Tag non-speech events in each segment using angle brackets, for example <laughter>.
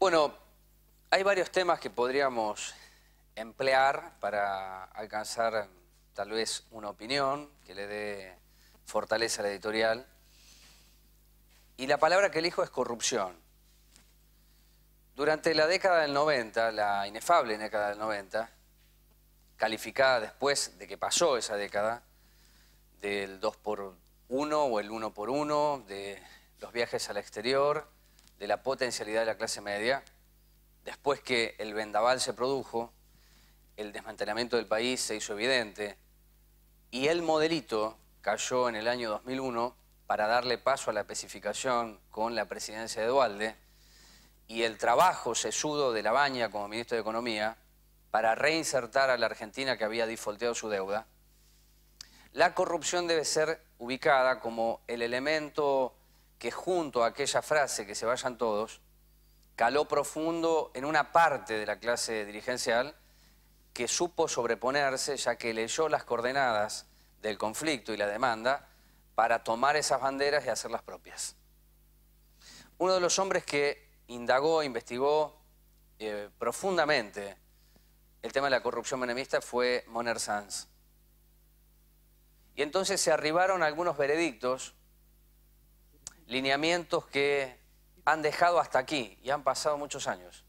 Bueno, hay varios temas que podríamos emplear para alcanzar tal vez una opinión que le dé fortaleza a la editorial. Y la palabra que elijo es corrupción. Durante la década del 90, la inefable década del 90, calificada después de que pasó esa década, del 2 por 1 o el 1 por 1, de los viajes al exterior, de la potencialidad de la clase media, después que el vendaval se produjo, el desmantelamiento del país se hizo evidente y el modelito cayó en el año 2001 para darle paso a la especificación con la presidencia de Dualde y el trabajo sesudo de la baña como ministro de Economía para reinsertar a la Argentina que había difolteado su deuda, la corrupción debe ser ubicada como el elemento que junto a aquella frase, que se vayan todos, caló profundo en una parte de la clase dirigencial que supo sobreponerse ya que leyó las coordenadas del conflicto y la demanda para tomar esas banderas y hacerlas propias. Uno de los hombres que indagó, investigó eh, profundamente el tema de la corrupción menemista fue Moner Sanz. Y entonces se arribaron algunos veredictos lineamientos que han dejado hasta aquí y han pasado muchos años.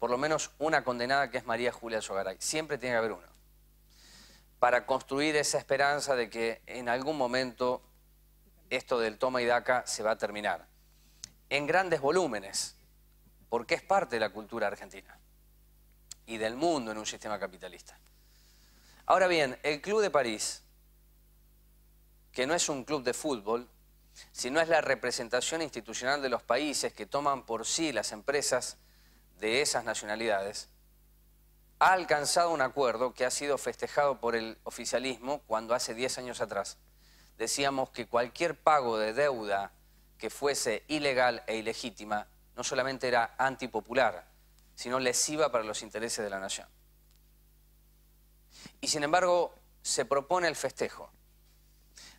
Por lo menos una condenada que es María Julia Sogaray. Siempre tiene que haber uno, Para construir esa esperanza de que en algún momento esto del toma y daca se va a terminar. En grandes volúmenes, porque es parte de la cultura argentina y del mundo en un sistema capitalista. Ahora bien, el Club de París, que no es un club de fútbol, si no es la representación institucional de los países que toman por sí las empresas de esas nacionalidades, ha alcanzado un acuerdo que ha sido festejado por el oficialismo cuando hace 10 años atrás decíamos que cualquier pago de deuda que fuese ilegal e ilegítima no solamente era antipopular, sino lesiva para los intereses de la nación. Y sin embargo, se propone el festejo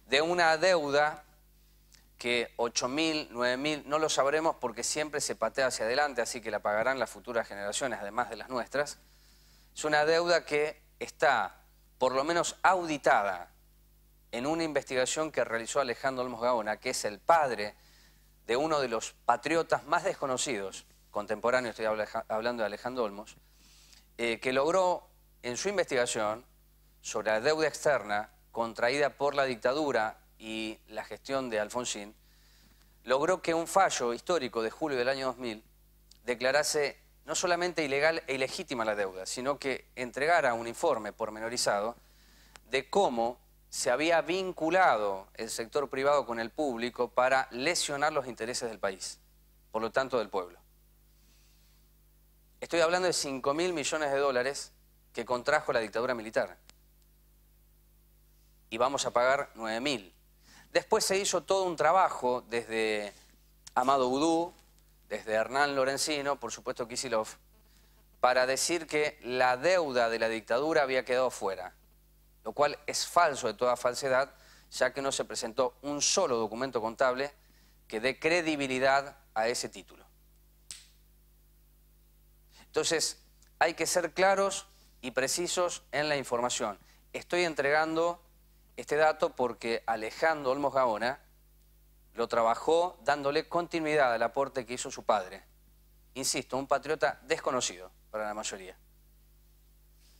de una deuda que 8.000, 9.000, no lo sabremos porque siempre se patea hacia adelante, así que la pagarán las futuras generaciones, además de las nuestras. Es una deuda que está, por lo menos, auditada en una investigación que realizó Alejandro Olmos Gaona, que es el padre de uno de los patriotas más desconocidos, contemporáneo estoy hablando de Alejandro Olmos, eh, que logró en su investigación sobre la deuda externa contraída por la dictadura y la gestión de Alfonsín, logró que un fallo histórico de julio del año 2000 declarase no solamente ilegal e ilegítima la deuda, sino que entregara un informe pormenorizado de cómo se había vinculado el sector privado con el público para lesionar los intereses del país, por lo tanto del pueblo. Estoy hablando de 5 mil millones de dólares que contrajo la dictadura militar. Y vamos a pagar 9 mil. Después se hizo todo un trabajo desde Amado Udú, desde Hernán Lorenzino, por supuesto Kisilov, para decir que la deuda de la dictadura había quedado fuera, lo cual es falso de toda falsedad, ya que no se presentó un solo documento contable que dé credibilidad a ese título. Entonces, hay que ser claros y precisos en la información. Estoy entregando este dato porque Alejandro Olmos Gaona lo trabajó dándole continuidad al aporte que hizo su padre. Insisto, un patriota desconocido para la mayoría.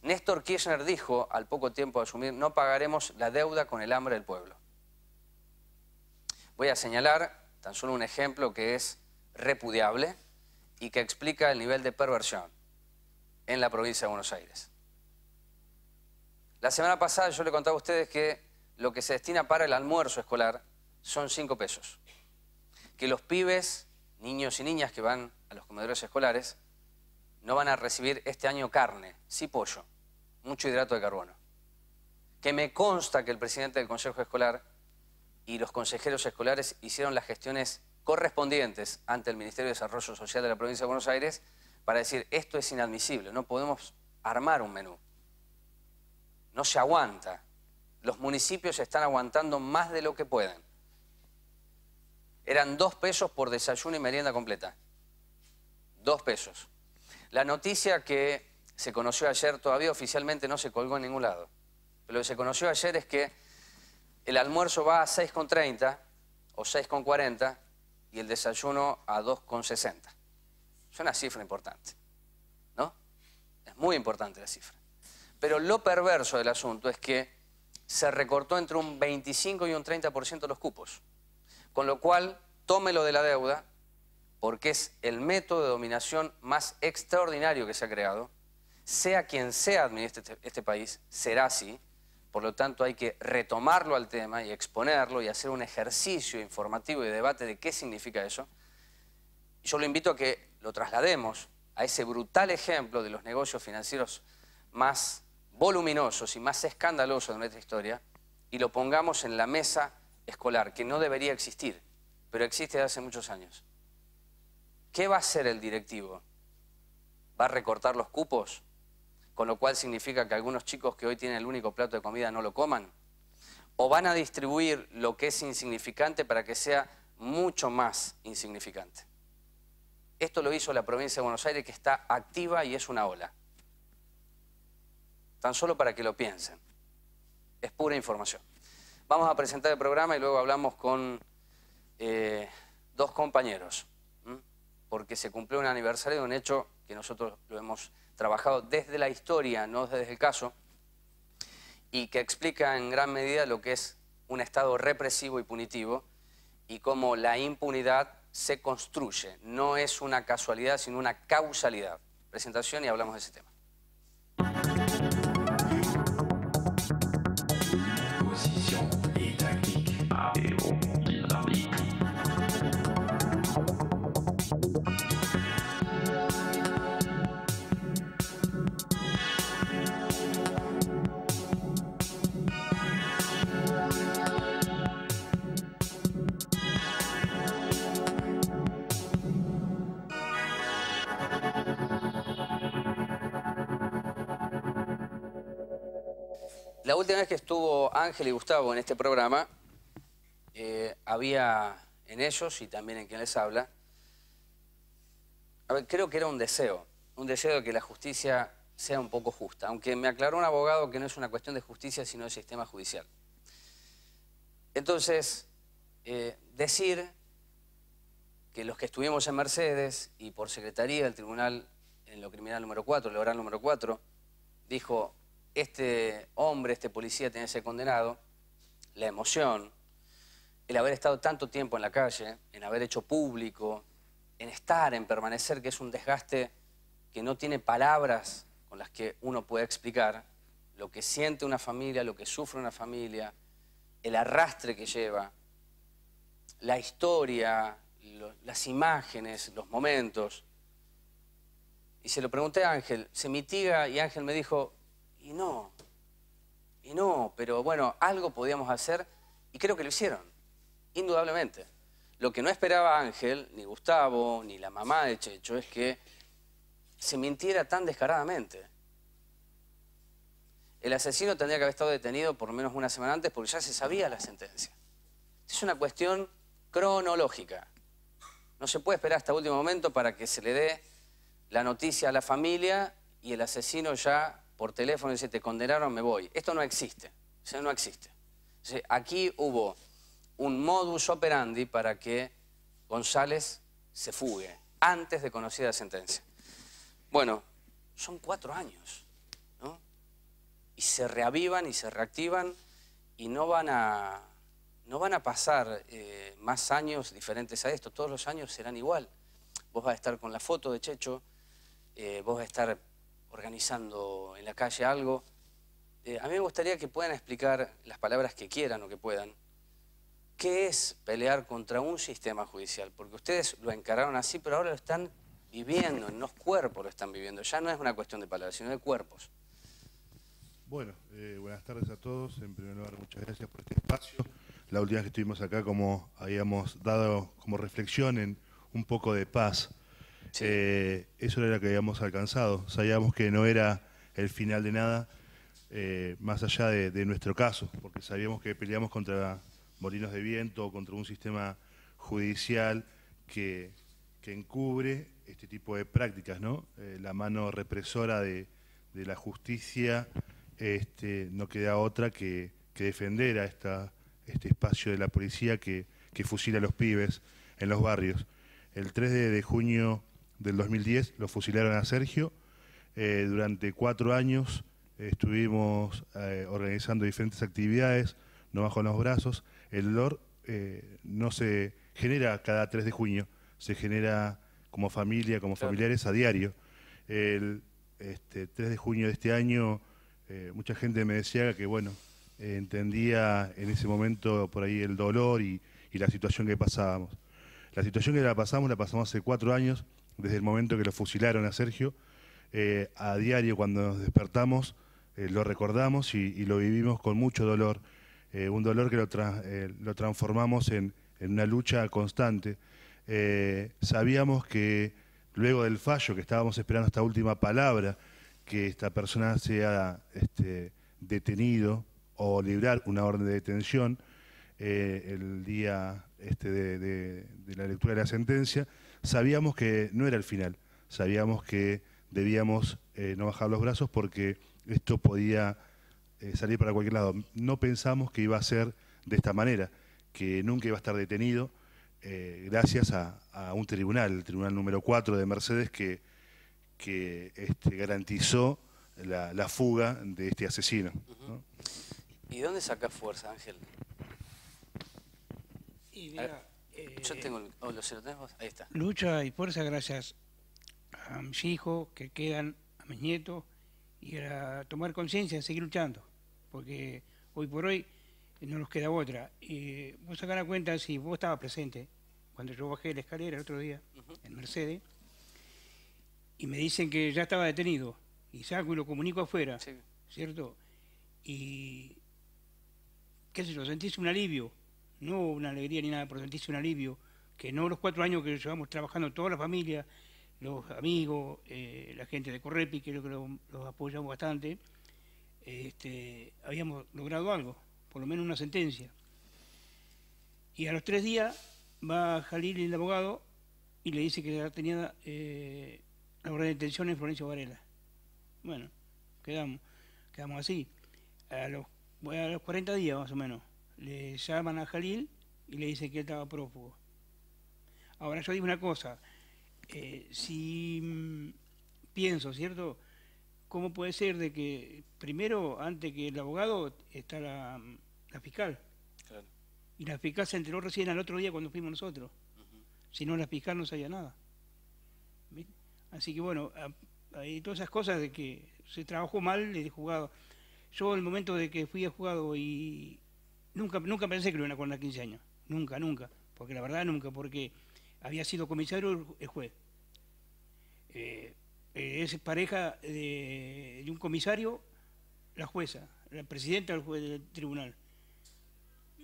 Néstor Kirchner dijo, al poco tiempo de asumir, no pagaremos la deuda con el hambre del pueblo. Voy a señalar tan solo un ejemplo que es repudiable y que explica el nivel de perversión en la provincia de Buenos Aires. La semana pasada yo le contaba a ustedes que lo que se destina para el almuerzo escolar son cinco pesos. Que los pibes, niños y niñas que van a los comedores escolares, no van a recibir este año carne, sí pollo, mucho hidrato de carbono. Que me consta que el presidente del Consejo Escolar y los consejeros escolares hicieron las gestiones correspondientes ante el Ministerio de Desarrollo Social de la Provincia de Buenos Aires para decir, esto es inadmisible, no podemos armar un menú no se aguanta. Los municipios están aguantando más de lo que pueden. Eran dos pesos por desayuno y merienda completa. Dos pesos. La noticia que se conoció ayer todavía oficialmente no se colgó en ningún lado. Pero lo que se conoció ayer es que el almuerzo va a 6,30 o 6,40 y el desayuno a 2,60. Es una cifra importante, ¿no? Es muy importante la cifra. Pero lo perverso del asunto es que se recortó entre un 25 y un 30% los cupos. Con lo cual, tómelo de la deuda, porque es el método de dominación más extraordinario que se ha creado. Sea quien sea administre este, este país, será así. Por lo tanto, hay que retomarlo al tema y exponerlo y hacer un ejercicio informativo y debate de qué significa eso. Yo lo invito a que lo traslademos a ese brutal ejemplo de los negocios financieros más voluminosos y más escandalosos de nuestra historia y lo pongamos en la mesa escolar, que no debería existir, pero existe desde hace muchos años. ¿Qué va a hacer el directivo? ¿Va a recortar los cupos? Con lo cual significa que algunos chicos que hoy tienen el único plato de comida no lo coman. ¿O van a distribuir lo que es insignificante para que sea mucho más insignificante? Esto lo hizo la provincia de Buenos Aires que está activa y es una ola tan solo para que lo piensen. Es pura información. Vamos a presentar el programa y luego hablamos con eh, dos compañeros, porque se cumplió un aniversario de un hecho que nosotros lo hemos trabajado desde la historia, no desde el caso, y que explica en gran medida lo que es un Estado represivo y punitivo y cómo la impunidad se construye. No es una casualidad, sino una causalidad. Presentación y hablamos de ese tema. La última vez que estuvo Ángel y Gustavo en este programa, eh, había en ellos y también en quien les habla, creo que era un deseo, un deseo de que la justicia sea un poco justa, aunque me aclaró un abogado que no es una cuestión de justicia, sino de sistema judicial. Entonces, eh, decir que los que estuvimos en Mercedes y por secretaría del tribunal en lo criminal número 4, el oral número 4, dijo, este hombre, este policía tiene que ser condenado, la emoción, el haber estado tanto tiempo en la calle, en haber hecho público en estar, en permanecer, que es un desgaste que no tiene palabras con las que uno pueda explicar lo que siente una familia, lo que sufre una familia, el arrastre que lleva, la historia, las imágenes, los momentos. Y se lo pregunté a Ángel, se mitiga y Ángel me dijo, y no, y no, pero bueno, algo podíamos hacer y creo que lo hicieron, indudablemente. Lo que no esperaba Ángel, ni Gustavo, ni la mamá de Checho, es que se mintiera tan descaradamente. El asesino tendría que haber estado detenido por menos una semana antes porque ya se sabía la sentencia. Es una cuestión cronológica. No se puede esperar hasta último momento para que se le dé la noticia a la familia y el asesino ya por teléfono dice, te condenaron, me voy. Esto no existe. O sea, no existe. aquí hubo un modus operandi para que González se fugue antes de conocida la sentencia. Bueno, son cuatro años, ¿no? Y se reavivan y se reactivan y no van a, no van a pasar eh, más años diferentes a esto, todos los años serán igual. Vos vas a estar con la foto de Checho, eh, vos vas a estar organizando en la calle algo. Eh, a mí me gustaría que puedan explicar las palabras que quieran o que puedan, qué es pelear contra un sistema judicial, porque ustedes lo encararon así, pero ahora lo están viviendo, en los cuerpos lo están viviendo. Ya no es una cuestión de palabras, sino de cuerpos. Bueno, eh, buenas tardes a todos. En primer lugar, muchas gracias por este espacio. La última vez que estuvimos acá, como habíamos dado como reflexión en un poco de paz, eh, eso era lo que habíamos alcanzado. Sabíamos que no era el final de nada, eh, más allá de, de nuestro caso, porque sabíamos que peleamos contra molinos de viento contra un sistema judicial que, encubre este tipo de prácticas, ¿no? Eh, la mano represora de, la justicia este, no queda otra que, defender a este espacio de la policía que, fusila a los pibes en los barrios. El 3 de, junio del 2010 lo fusilaron a Sergio. Eh, durante cuatro años estuvimos eh, organizando diferentes actividades, no bajo los brazos. El dolor eh, no se genera cada 3 de junio, se genera como familia, como familiares a diario. El este, 3 de junio de este año, eh, mucha gente me decía que, bueno, entendía en ese momento por ahí el dolor y, la situación que pasábamos. La situación que la pasamos, la pasamos hace cuatro años, desde el momento que lo fusilaron a Sergio. Eh, a diario cuando nos despertamos lo recordamos y, lo vivimos con mucho dolor, eh, un dolor que lo, eh, transformamos en, una lucha constante. Eh, sabíamos que luego del fallo, que estábamos esperando esta última palabra, que esta persona sea este, detenido o librar una orden de detención el día este, de, la lectura de la sentencia, sabíamos que no era el final, sabíamos que debíamos no bajar los brazos porque esto podía eh, salir para cualquier lado. No pensamos que iba a ser de esta manera, que nunca iba a estar detenido, eh, gracias a, un tribunal, el tribunal número 4 de Mercedes, que, que este, garantizó la, fuga de este asesino. ¿Y dónde saca fuerza, Ángel? Yo eh, tengo oh, Lucha y fuerza gracias a mis hijos que quedan, a mis nietos, y a tomar conciencia, seguir luchando porque hoy por hoy no nos queda otra. Y vos sacar la cuenta, si vos estabas presente, cuando yo bajé la escalera el otro día, en Mercedes, y me dicen que ya estaba detenido, y saco y lo comunico afuera, ¿cierto? Y, qué sé yo, sentís un alivio, no una alegría ni nada, pero sentís un alivio, que no los cuatro años que llevamos trabajando toda la familia, los amigos, eh, la gente de Correpi, que creo que los apoyamos bastante, este, habíamos logrado algo, por lo menos una sentencia. Y a los tres días va Jalil, el abogado, y le dice que ya tenía eh, la orden de detención en Florencio Varela. Bueno, quedamos, quedamos así. A los, a los 40 días más o menos, le llaman a Jalil y le dice que él estaba prófugo. Ahora yo digo una cosa, eh, si mm, pienso, ¿cierto? ¿Cómo puede ser de que primero, antes que el abogado, está la, fiscal? Y la fiscal se enteró recién al otro día cuando fuimos nosotros. Si no, la fiscal no sabía nada. Así que bueno, hay todas esas cosas de que se trabajó mal el jugado. Yo en el momento de que fui a jugado y nunca, nunca pensé que lo iban a acordar 15 años. Nunca, nunca. Porque la verdad nunca, porque había sido comisario el juez. Eh, eh, es pareja de, un comisario, la jueza, la presidenta del, juez, del tribunal.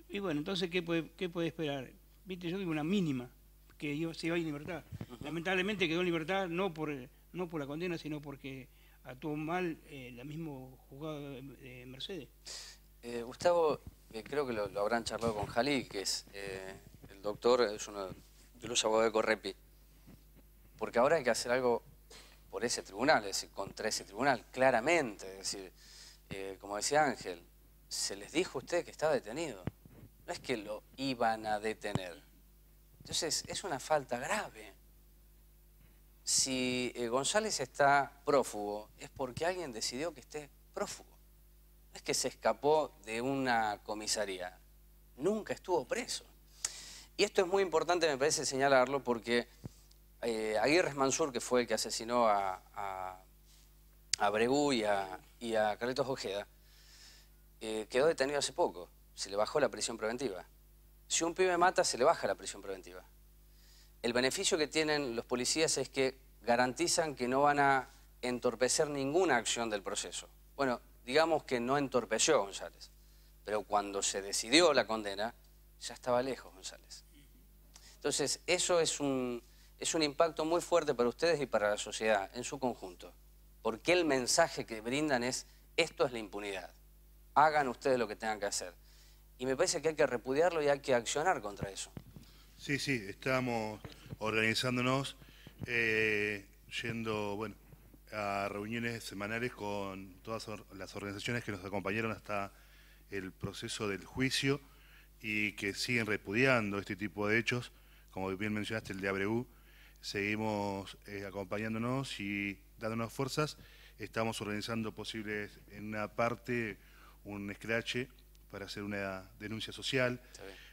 Y bueno, entonces, ¿qué puede, esperar? Viste, yo digo una mínima, que yo, se va en libertad. Lamentablemente quedó en libertad no por, no por la condena, sino porque actuó mal eh, la mismo juzgado de, Mercedes. Eh, Gustavo, creo que lo, lo, habrán charlado con Jalí, que es el doctor, es uno de los abogados de Correpi. Porque ahora hay que hacer algo por ese tribunal, es decir, contra ese tribunal, claramente. Es decir, eh, como decía Ángel, se les dijo usted que estaba detenido. No es que lo iban a detener. Entonces, es una falta grave. Si eh, González está prófugo, es porque alguien decidió que esté prófugo. No es que se escapó de una comisaría. Nunca estuvo preso. Y esto es muy importante, me parece, señalarlo porque eh, Aguirre Mansur, que fue el que asesinó a, a, y a, y Ojeda, eh, quedó detenido hace poco. Se le bajó la prisión preventiva. Si un pibe mata, se le baja la prisión preventiva. El beneficio que tienen los policías es que garantizan que no van a entorpecer ninguna acción del proceso. Bueno, digamos que no entorpeció González, pero cuando se decidió la condena, ya estaba lejos González. Entonces, eso es un, es un impacto muy fuerte para ustedes y para la sociedad en su conjunto. Porque el mensaje que brindan es, esto es la impunidad. Hagan ustedes lo que tengan que hacer. Y me parece que hay que repudiarlo y hay que accionar contra eso. Sí, sí, estamos organizándonos, eh, yendo bueno, a reuniones semanales con todas las organizaciones que nos acompañaron hasta el proceso del juicio y que siguen repudiando este tipo de hechos, como bien mencionaste el de Abreu, seguimos eh, acompañándonos y dándonos fuerzas. Estamos organizando posibles, en una parte, un escrache para hacer una denuncia social.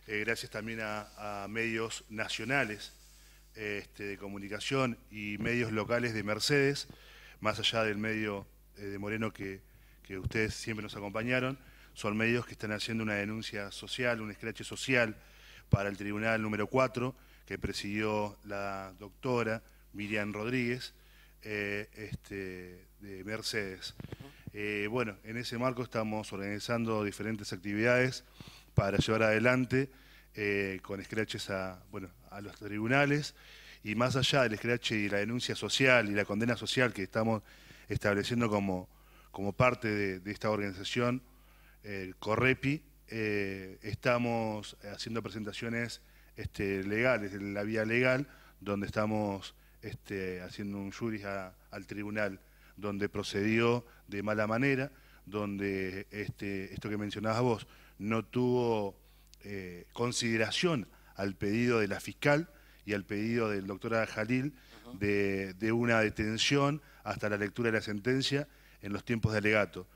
Eh, gracias también a, medios nacionales este, de comunicación y medios locales de Mercedes, más allá del medio eh, de Moreno que, que, ustedes siempre nos acompañaron, son medios que están haciendo una denuncia social, un escrache social para el Tribunal número 4 que presidió la doctora Miriam Rodríguez eh, este, de Mercedes. Eh, bueno, en ese marco estamos organizando diferentes actividades para llevar adelante eh, con escraches a, bueno, a los tribunales y más allá del escrache y la denuncia social y la condena social que estamos estableciendo como, como parte de, esta organización, el Correpi, estamos haciendo presentaciones este, es la vía legal, donde estamos este, haciendo un juris al tribunal, donde procedió de mala manera, donde este, esto que mencionabas vos no tuvo eh, consideración al pedido de la fiscal y al pedido del doctor Jalil de, de, una detención hasta la lectura de la sentencia en los tiempos de alegato.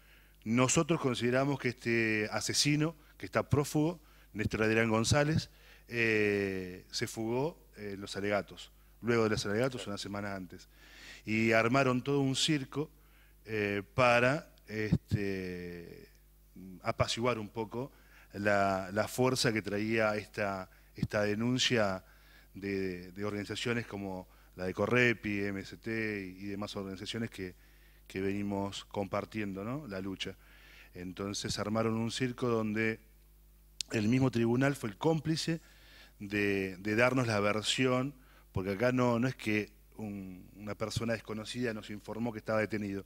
Nosotros consideramos que este asesino, que está prófugo, Néstor Adrián González, eh, se fugó eh, los alegatos, luego de los alegatos una semana antes. Y armaron todo un circo eh, para este, apaciguar un poco la, fuerza que traía esta, esta denuncia de, organizaciones como la de Correpi, MST y demás organizaciones que, venimos compartiendo la lucha. Entonces armaron un circo donde el mismo tribunal fue el cómplice de, darnos la versión, porque acá no, no es que una persona desconocida nos informó que estaba detenido,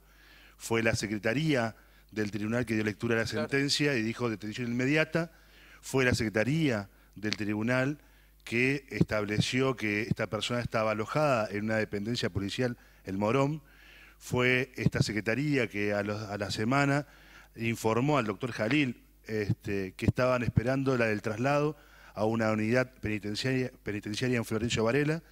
fue la Secretaría del Tribunal que dio lectura a la sentencia y dijo detención inmediata, fue la Secretaría del Tribunal que estableció que esta persona estaba alojada en una dependencia policial, el Morón, fue esta secretaría que a, la semana informó al doctor Jalil este, que estaban esperando la del traslado a una unidad penitenciaria, penitenciaria en Florencio Varela,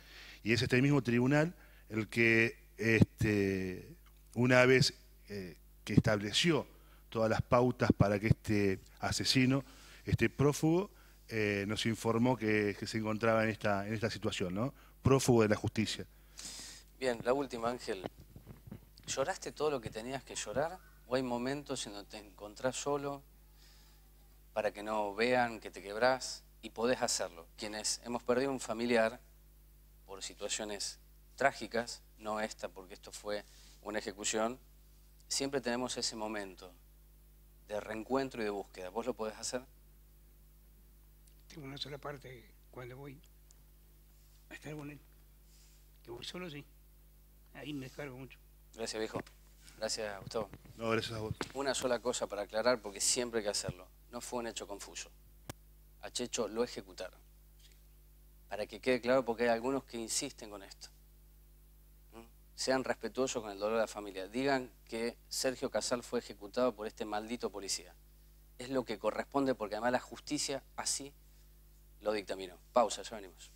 y es este mismo tribunal el que este, una vez eh, que estableció todas las pautas para que este asesino, este prófugo, eh, nos informó que, se encontraba en esta, en esta situación, ¿no? Prófugo de la justicia. Bien, la última, Ángel. ¿Lloraste todo lo que tenías que llorar? ¿O hay momentos en donde te encontrás solo para que no vean que te quebrás? y podés hacerlo. Quienes hemos perdido un familiar por situaciones trágicas, no esta porque esto fue una ejecución, siempre tenemos ese momento de reencuentro y de búsqueda. ¿Vos lo podés hacer? Tengo una sola parte cuando voy a estar con él. Que voy solo, sí. Ahí me descargo mucho. Gracias, viejo. Gracias, Gustavo. No, gracias a vos. Una sola cosa para aclarar, porque siempre hay que hacerlo. No fue un hecho confuso a Checho lo ejecutaron. Para que quede claro, porque hay algunos que insisten con esto. ¿Mm? Sean respetuosos con el dolor de la familia. Digan que Sergio Casal fue ejecutado por este maldito policía. Es lo que corresponde porque además la justicia así lo dictaminó. Pausa, ya venimos.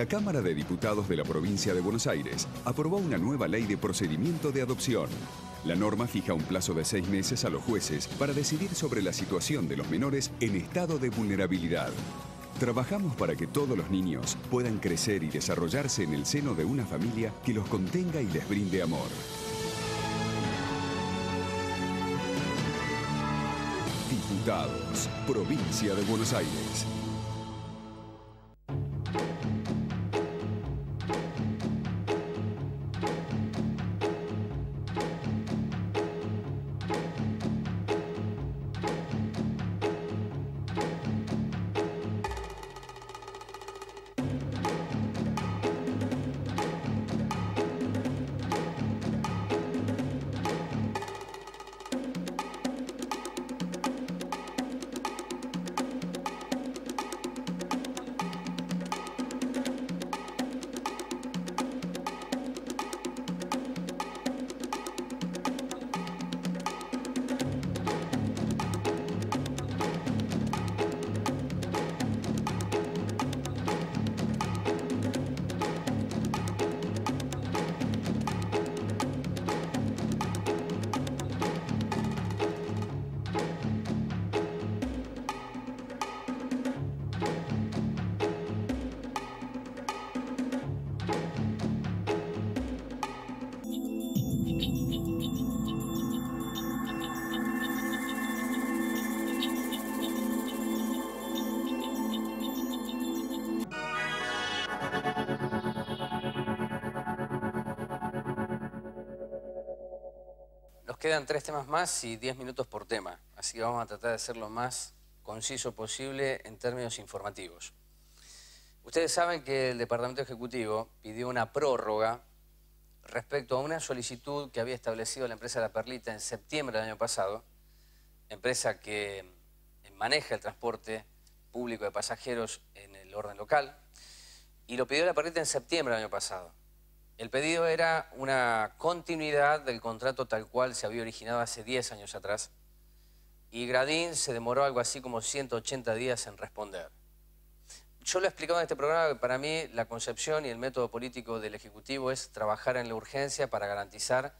la Cámara de Diputados de la provincia de Buenos Aires aprobó una nueva ley de procedimiento de adopción. La norma fija un plazo de seis meses a los jueces para decidir sobre la situación de los menores en estado de vulnerabilidad. Trabajamos para que todos los niños puedan crecer y desarrollarse en el seno de una familia que los contenga y les brinde amor. Diputados, provincia de Buenos Aires. quedan tres temas más y diez minutos por tema, así que vamos a tratar de ser lo más conciso posible en términos informativos. Ustedes saben que el Departamento Ejecutivo pidió una prórroga respecto a una solicitud que había establecido la empresa La Perlita en septiembre del año pasado, empresa que maneja el transporte público de pasajeros en el orden local, y lo pidió La Perlita en septiembre del año pasado. El pedido era una continuidad del contrato tal cual se había originado hace 10 años atrás y Gradín se demoró algo así como 180 días en responder. Yo lo he explicado en este programa que para mí la concepción y el método político del Ejecutivo es trabajar en la urgencia para garantizar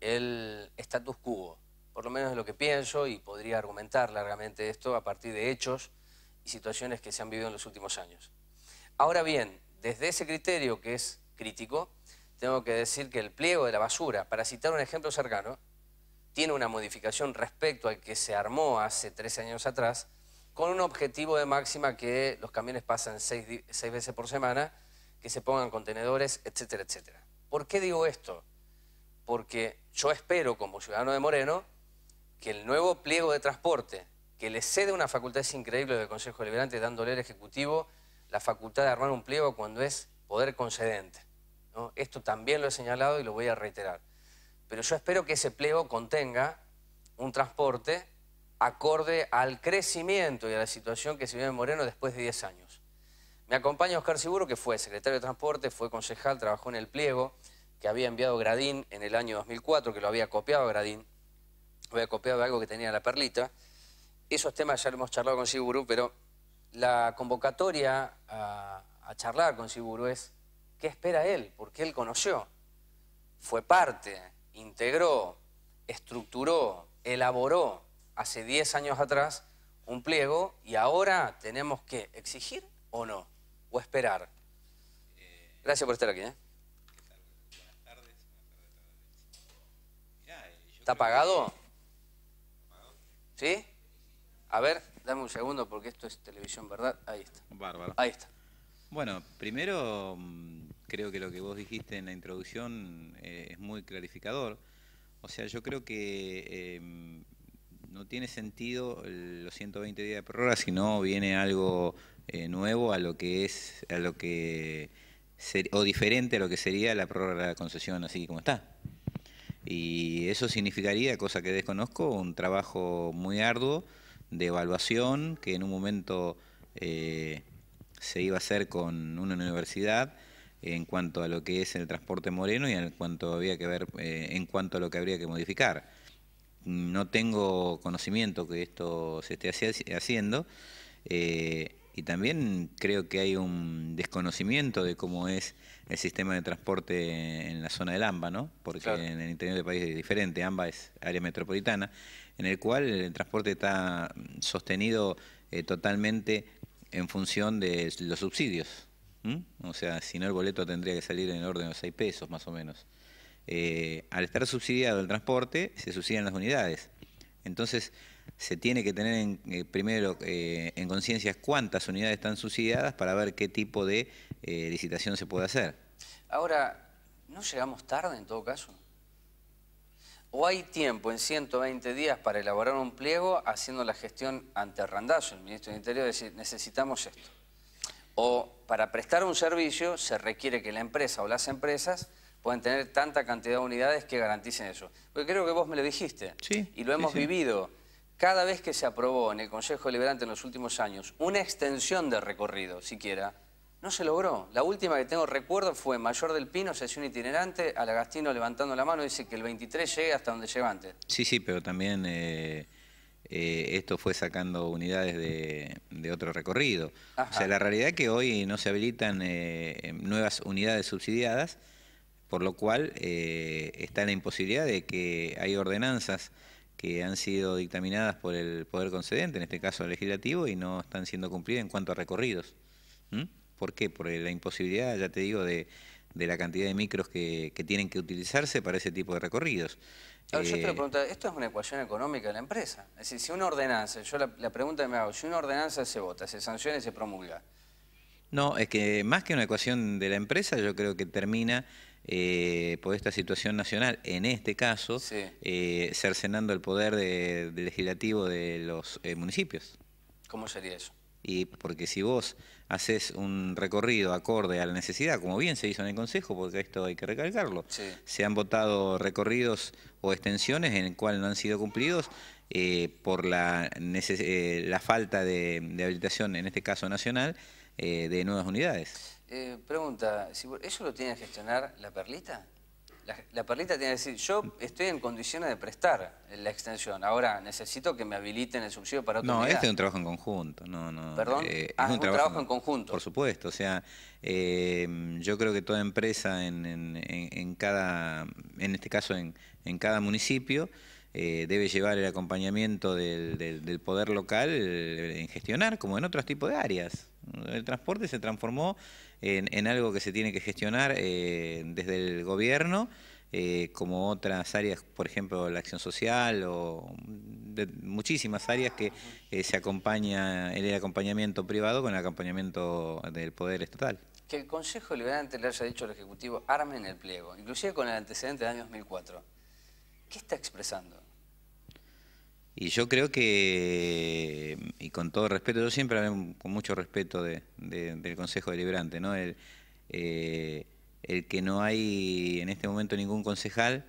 el status quo. Por lo menos es lo que pienso y podría argumentar largamente esto a partir de hechos y situaciones que se han vivido en los últimos años. Ahora bien, desde ese criterio que es crítico, tengo que decir que el pliego de la basura, para citar un ejemplo cercano, tiene una modificación respecto al que se armó hace tres años atrás, con un objetivo de máxima que los camiones pasen seis, veces por semana, que se pongan contenedores, etcétera, etcétera. ¿Por qué digo esto? Porque yo espero, como ciudadano de Moreno, que el nuevo pliego de transporte, que le cede una facultad es increíble del Consejo Deliberante, dándole al Ejecutivo la facultad de armar un pliego cuando es poder concedente. Esto también lo he señalado y lo voy a reiterar. Pero yo espero que ese pliego contenga un transporte acorde al crecimiento y a la situación que se vive en Moreno después de 10 años. Me acompaña Oscar Seguro, que fue secretario de Transporte, fue concejal, trabajó en el pliego que había enviado Gradín en el año 2004, que lo había copiado Gradín, había copiado algo que tenía la perlita. Esos temas ya lo hemos charlado con sigurú pero la convocatoria a, charlar con Siburu es ¿Qué espera él? Porque él conoció, fue parte, integró, estructuró, elaboró hace 10 años atrás un pliego y ahora tenemos que exigir o no, o esperar. Eh, Gracias por estar aquí. ¿eh? ¿Está apagado? ¿Sí? A ver, dame un segundo porque esto es televisión, ¿verdad? Ahí está. Bárbaro. Ahí está. Bueno, primero mm, creo que lo que vos dijiste en la introducción eh, es muy clarificador. O sea, yo creo que em, no tiene sentido los 120 días de prórroga si no viene algo eh, nuevo a lo que es, a lo que o diferente a lo que sería la prórroga de la concesión así como está. Y eso significaría, cosa que desconozco, un trabajo muy arduo de evaluación que en un momento eh, se iba a hacer con una universidad en cuanto a lo que es el transporte moreno y en cuanto había que ver, eh, en cuanto a lo que habría que modificar. No tengo conocimiento que esto se esté haciendo eh, y también creo que hay un desconocimiento de cómo es el sistema de transporte en la zona del AMBA, ¿no? Porque en el interior del país es diferente, AMBA es área metropolitana, en el cual el transporte está sostenido eh, totalmente en función de los subsidios. ¿Mm? O sea, si no el boleto tendría que salir en el orden de los 6 pesos más o menos. Eh, al estar subsidiado el transporte, se subsidian las unidades. Entonces, se tiene que tener en, eh, primero eh, en conciencia cuántas unidades están subsidiadas para ver qué tipo de licitación se puede hacer. Ahora, ¿no llegamos tarde en todo caso? ¿O hay tiempo en 120 días para elaborar un pliego haciendo la gestión ante Randazzo, el ministro del Interior, decir, necesitamos esto? ¿O para prestar un servicio se requiere que la empresa o las empresas puedan tener tanta cantidad de unidades que garanticen eso. Porque creo que vos me lo dijiste sí, y lo hemos vivido. Cada vez que se aprobó en el Consejo Deliberante en los últimos años una extensión de recorrido, siquiera, no se logró. La última que tengo recuerdo fue Mayor del Pino, sesión itinerante, Alagastino levantando la mano dice que el 23 llegue hasta donde llega antes. Sí, sí, pero también... Eh, eh, esto fue sacando unidades de, otro recorrido. O sea, la realidad es que hoy no se habilitan eh, eh, nuevas unidades subsidiadas, por lo cual está la imposibilidad de que hay ordenanzas que han sido dictaminadas por el poder concedente, en este caso el legislativo, y no están siendo cumplidas en cuanto a recorridos. ¿Mm? ¿Por qué? Por la imposibilidad, ya te digo, de, la cantidad de micros que tienen que utilizarse para ese tipo de recorridos yo te lo eh, esto es una ecuación económica de la empresa. Es decir, si una ordenanza, yo la, pregunta que me hago, si una ordenanza se vota, se sanciona y se promulga. No, es que más que una ecuación de la empresa, yo creo que termina eh, por esta situación nacional, en este caso, eh, cercenando el poder de, legislativo de los municipios. ¿Cómo sería eso? Y porque si vos haces un recorrido acorde a la necesidad, como bien se hizo en el Consejo, porque esto hay que recalcarlo. Se han votado recorridos o extensiones en el cual no han sido cumplidos eh, por la, eh, la falta de, habilitación, en este caso nacional, eh, de nuevas unidades. pregunta, ¿eso lo tiene que gestionar la Perlita? La, perlita tiene que decir, yo estoy en condiciones de prestar la extensión, ahora necesito que me habiliten el subsidio para otra No, este es un trabajo en conjunto, no, no. ¿Perdón? Eh, ah, es un, trabajo, en conjunto. Por supuesto, o sea, eh, yo creo que toda empresa en, cada, en este caso en, en cada municipio, eh, debe llevar el acompañamiento del, del poder local en gestionar, como en otros tipos de áreas. El transporte se transformó en, algo que se tiene que gestionar eh, desde el gobierno, eh, como otras áreas, por ejemplo, la acción social o muchísimas áreas que eh, se acompaña el acompañamiento privado con el acompañamiento del poder estatal. Que el Consejo Liberante le haya dicho al Ejecutivo, armen el pliego, inclusive con el antecedente del año 2004. ¿Qué está expresando? Y yo creo que, y con todo respeto, yo siempre con mucho respeto del Consejo Deliberante, ¿no? Eh, el, que no hay en este momento ningún concejal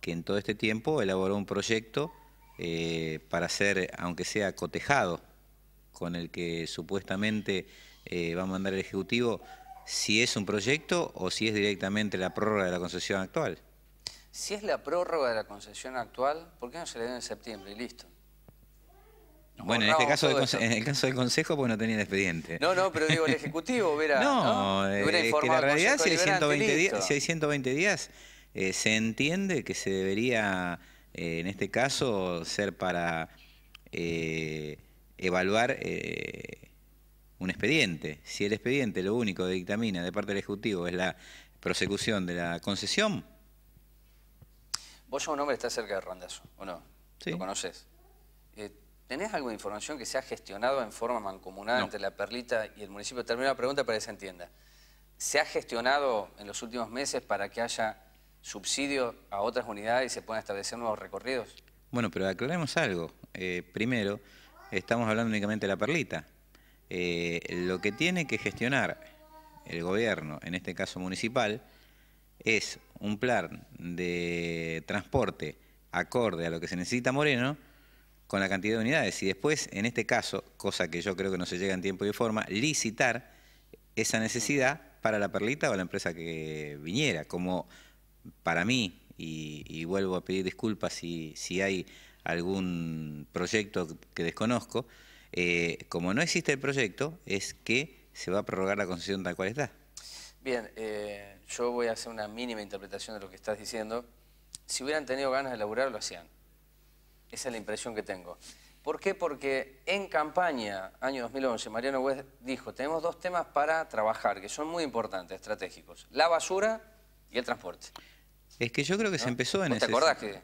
que en todo este tiempo elaboró un proyecto eh, para hacer, aunque sea cotejado, con el que supuestamente eh, va a mandar el Ejecutivo, si es un proyecto o si es directamente la prórroga de la concesión actual. Si es la prórroga de la concesión actual, ¿por qué no se le dio en septiembre y listo? bueno, en este caso, en el caso del Consejo, pues no tenía el expediente. No, no, pero digo, el <laughs> Ejecutivo hubiera, no, ¿no? Eh, que la realidad, si hay, 120 días, si hay 120 días, eh, se entiende que se debería, eh, en este caso, ser para evaluar un expediente. Si el expediente lo único de dictamina de parte del Ejecutivo es la prosecución de la concesión, Vos, un hombre, está cerca de Randazo, ¿o no? ¿Lo conoces? Eh, ¿Tenés alguna información que se ha gestionado en forma mancomunada entre la Perlita y el municipio? Termino la pregunta para que se entienda. ¿Se ha gestionado en los últimos meses para que haya subsidio a otras unidades y se puedan establecer nuevos recorridos? Bueno, pero aclaremos algo. Eh, primero, estamos hablando únicamente de la Perlita. Eh, lo que tiene que gestionar el gobierno, en este caso municipal, es un plan de transporte acorde a lo que se necesita Moreno con la cantidad de unidades y después, en este caso, cosa que yo creo que no se llega en tiempo y forma, licitar esa necesidad para la perlita o la empresa que viniera, como para mí, y, vuelvo a pedir disculpas si, hay algún proyecto que desconozco, eh, como no existe el proyecto, es que se va a prorrogar la concesión tal cual está. Bien, eh, yo voy a hacer una mínima interpretación de lo que estás diciendo. Si hubieran tenido ganas de laburar, lo hacían. Esa es la impresión que tengo. ¿Por qué? Porque en campaña, año 2011, Mariano West dijo, tenemos dos temas para trabajar, que son muy importantes, estratégicos. La basura y el transporte. Es que yo creo que se empezó en ese... ¿Te acordás que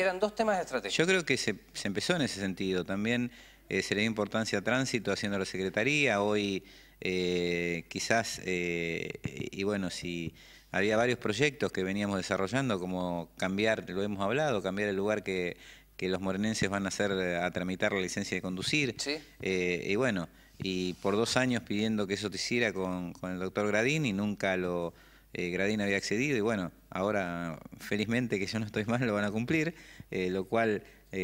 eran dos temas estratégicos? Yo creo que se, empezó en ese sentido. También eh, se le dio importancia a tránsito haciendo la secretaría. Hoy eh, quizás, eh, y bueno, si había varios proyectos que veníamos desarrollando, como cambiar, lo hemos hablado, cambiar el lugar que, los morenenses van a hacer eh, a tramitar la licencia de conducir. y bueno, y por dos años pidiendo que eso te hiciera con, el doctor Gradín y nunca lo... Gradín había accedido y bueno, ahora felizmente que yo no estoy mal lo van a cumplir, lo cual si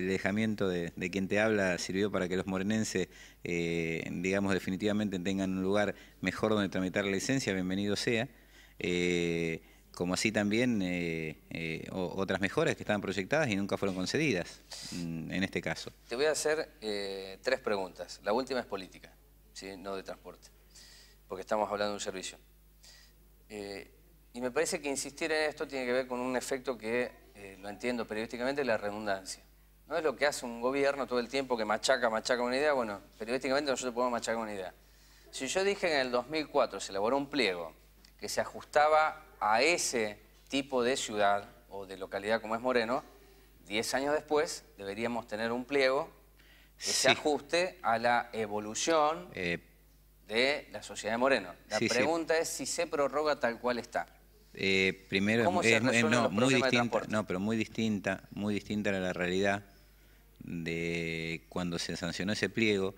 el alejamiento de, de, quien te habla sirvió para que los morenenses eh, digamos, definitivamente tengan un lugar mejor donde tramitar la licencia, bienvenido sea. Eh, como así también eh, otras mejoras que estaban proyectadas y nunca fueron concedidas, mm, en este caso. Te voy a hacer tres preguntas. La última es política, ¿sí? no de transporte, porque estamos hablando de un servicio. y me parece que insistir en esto tiene que ver con un efecto que, lo entiendo periodísticamente, la redundancia. No es lo que hace un gobierno todo el tiempo que machaca, machaca una idea. Bueno, periodísticamente nosotros podemos machacar una idea. Si yo dije en el 2004 se elaboró un pliego que se ajustaba a ese tipo de ciudad o de localidad como es Moreno, 10 años después deberíamos tener un pliego que se ajuste a la evolución eh. de la sociedad de Moreno. La pregunta es si se prorroga tal cual está. Eh, primero, ¿Cómo se no, muy distinta, no, pero muy distinta, muy distinta a la realidad de cuando se sancionó ese pliego,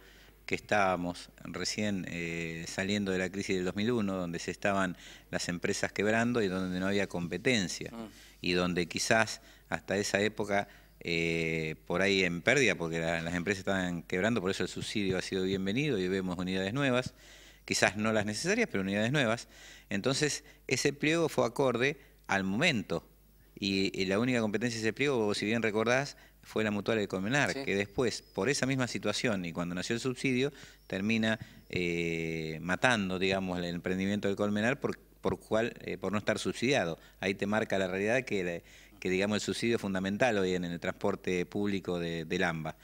que estábamos recién eh, saliendo de la crisis del 2001, donde se estaban las empresas quebrando y donde no había competencia, ah. y donde quizás hasta esa época, eh, por ahí en pérdida, porque las empresas estaban quebrando, por eso el subsidio ha sido bienvenido y vemos unidades nuevas, quizás no las necesarias, pero unidades nuevas. Entonces, ese pliego fue acorde al momento, y, la única competencia de ese pliego, si bien recordás, fue la mutual de Colmenar, que después, por esa misma situación y cuando nació el subsidio, termina eh, matando, digamos, el emprendimiento del Colmenar por, cual, eh, por no estar subsidiado. Ahí te marca la realidad que, que, digamos, el subsidio es fundamental hoy en el transporte público de, del AMBA.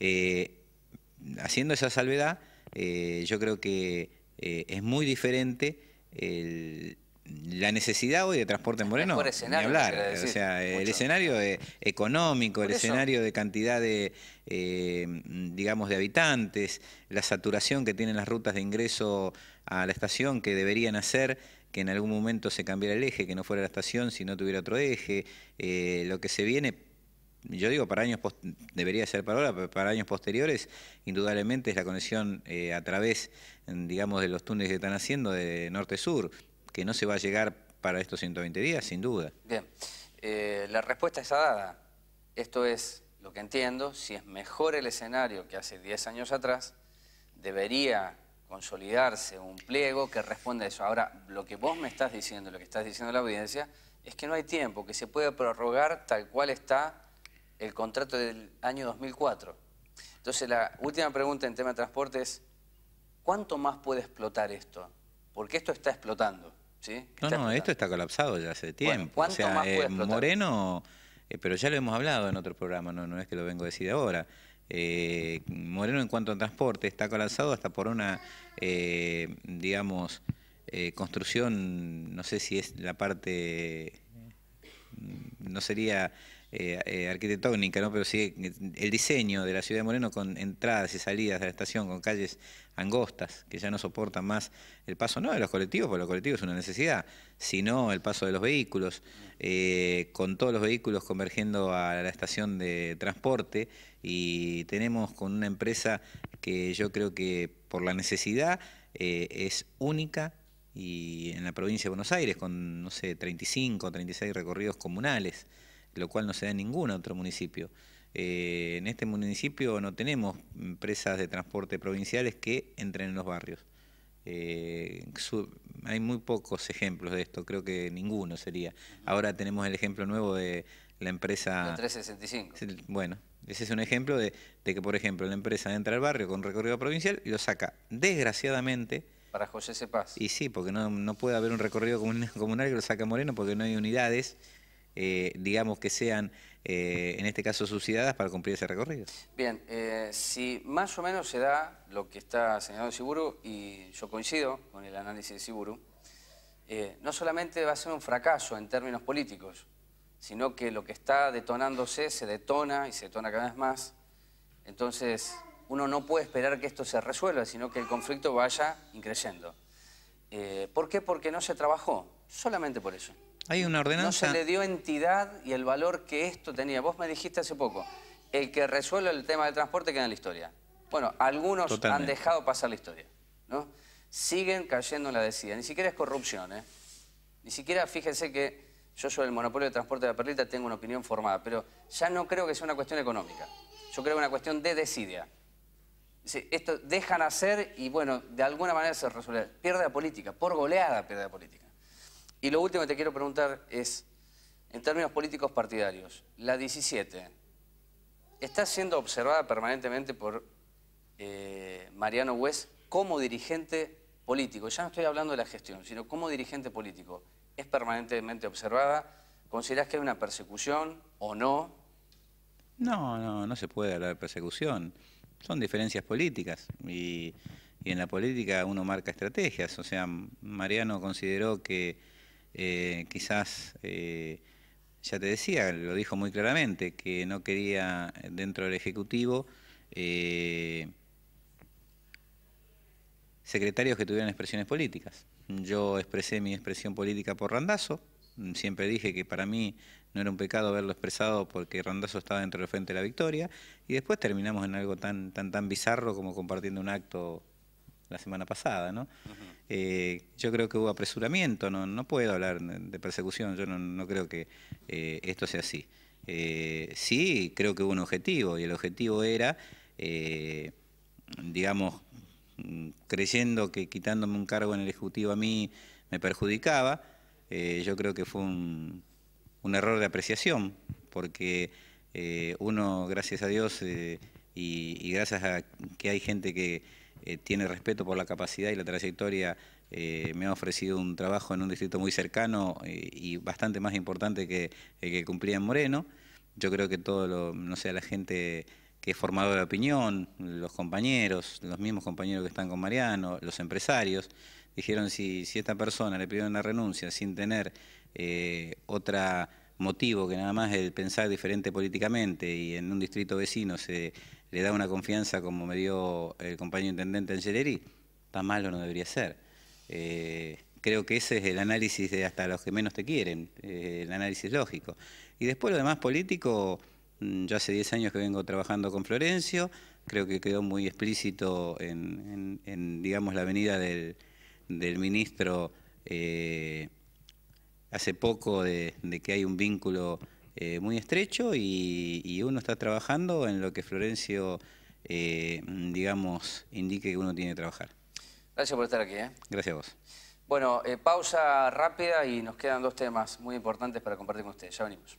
Eh, haciendo esa salvedad, yo creo que es muy diferente el la necesidad hoy de transporte en Moreno, ni hablar. O sea, el escenario económico, el escenario de cantidad de, eh, digamos, de habitantes, la saturación que tienen las rutas de ingreso a la estación que deberían hacer que en algún momento se cambiara el eje, que no fuera la estación, si no tuviera otro eje, eh, lo que se viene, yo digo para años, debería ser para ahora, pero para años posteriores, indudablemente es la conexión eh, a través, digamos, de los túneles que están haciendo de norte-sur que no se va a llegar para estos 120 días, sin duda. Bien, eh, la respuesta está dada. Esto es lo que entiendo, si es mejor el escenario que hace 10 años atrás, debería consolidarse un pliego que responda a eso. Ahora, lo que vos me estás diciendo, lo que estás diciendo la audiencia, es que no hay tiempo, que se puede prorrogar tal cual está el contrato del año 2004. Entonces, la última pregunta en tema de transporte es, ¿cuánto más puede explotar esto? Porque esto está explotando. No, no, esto está colapsado ya hace tiempo. o eh, Moreno, eh, pero ya lo hemos hablado en otro programa, no, no es que lo vengo a decir ahora. Eh, Moreno en cuanto a transporte está colapsado hasta por una, digamos, construcción, no sé si es la parte, mm, no sería eh, eh, arquitectónica, ¿no? pero sí el diseño de la ciudad de Moreno con entradas y salidas de la estación, con calles angostas, que ya no soportan más el paso, no de los colectivos, porque los colectivos es una necesidad, sino el paso de los vehículos, eh, con todos los vehículos convergiendo a la estación de transporte y tenemos con una empresa que yo creo que por la necesidad es única y en la provincia de Buenos Aires, con, no sé, 35 o 36 recorridos comunales lo cual no se da en ningún otro municipio. Eh, en este municipio no tenemos empresas de transporte provinciales que entren en los barrios. Eh, hay muy pocos ejemplos de esto, creo que ninguno sería. Ahora tenemos el ejemplo nuevo de la empresa... La 365. Bueno, ese es un ejemplo de, que, por ejemplo, la empresa entra al barrio con recorrido provincial y lo saca, desgraciadamente... Para José Paz. Y sí, porque no, puede haber un recorrido comunal que lo saca Moreno porque no hay unidades eh, digamos, que sean, eh, en este caso, subsidiadas para cumplir ese recorrido? Bien, eh, si más o menos se da lo que está señalando Siburu, y yo coincido con el análisis de Siburu, no solamente va a ser un fracaso en términos políticos, sino que lo que está detonándose se detona y se detona cada vez más. Entonces, uno no puede esperar que esto se resuelva, sino que el conflicto vaya increyendo. ¿Por qué? Porque no se trabajó, solamente por eso. Hay una ordenanza. No se le dio entidad y el valor que esto tenía. Vos me dijiste hace poco, el que resuelve el tema del transporte queda en la historia. Bueno, algunos han dejado pasar la historia, ¿no? Siguen cayendo en la decida. Ni siquiera es corrupción, ¿eh? Ni siquiera, fíjense que yo soy el monopolio de transporte de la perlita tengo una opinión formada, pero ya no creo que sea una cuestión económica. Yo creo que es una cuestión de desidia. esto dejan hacer y bueno, de alguna manera se resuelve. Pierde la política, por goleada pierda la política. Y lo último que te quiero preguntar es, en términos políticos partidarios, la 17, ¿está siendo observada permanentemente por eh, Mariano Hues como dirigente político? Ya no estoy hablando de la gestión, sino como dirigente político. ¿Es permanentemente observada? ¿Consideras que hay una persecución o no? No, no, no se puede hablar de persecución. Son diferencias políticas y en la política uno marca estrategias. O sea, Mariano consideró que eh, quizás, eh, ya te decía, lo dijo muy claramente, que no quería eh, dentro del Ejecutivo secretarios que tuvieran expresiones políticas. Yo expresé mi expresión política por Randazo, siempre dije que para mí no era un pecado haberlo expresado porque Randazo estaba dentro del frente de la victoria, y después terminamos en algo tan, tan, tan bizarro como compartiendo un acto la semana pasada, ¿no? Eh, yo creo que hubo apresuramiento, no, puedo hablar de persecución, yo no, creo que eh, esto sea así. Eh, sí, creo que hubo un objetivo, y el objetivo era, digamos, creyendo que quitándome un cargo en el Ejecutivo a mí me perjudicaba, yo creo que fue un, error de apreciación, porque uno, gracias a Dios, y gracias a que hay gente que eh, tiene respeto por la capacidad y la trayectoria. Eh, me ha ofrecido un trabajo en un distrito muy cercano eh, y bastante más importante que que cumplía en Moreno. Yo creo que todo lo, no sé, la gente que es formadora de opinión, los compañeros, los mismos compañeros que están con Mariano, los empresarios, dijeron si, si esta persona le pidió una renuncia sin tener otra motivo que nada más el pensar diferente políticamente y en un distrito vecino se le da una confianza como me dio el compañero intendente Angeleri, tan malo no debería ser. Eh, creo que ese es el análisis de hasta los que menos te quieren, eh, el análisis lógico. Y después lo demás político, mm, yo hace 10 años que vengo trabajando con Florencio, creo que quedó muy explícito en, digamos, la venida del, ministro eh, hace poco de, que hay un vínculo eh, muy estrecho y, uno está trabajando en lo que Florencio, eh, digamos, indique que uno tiene que trabajar. Gracias por estar aquí. ¿eh? Gracias a vos. Bueno, pausa rápida y nos quedan dos temas muy importantes para compartir con ustedes. Ya venimos.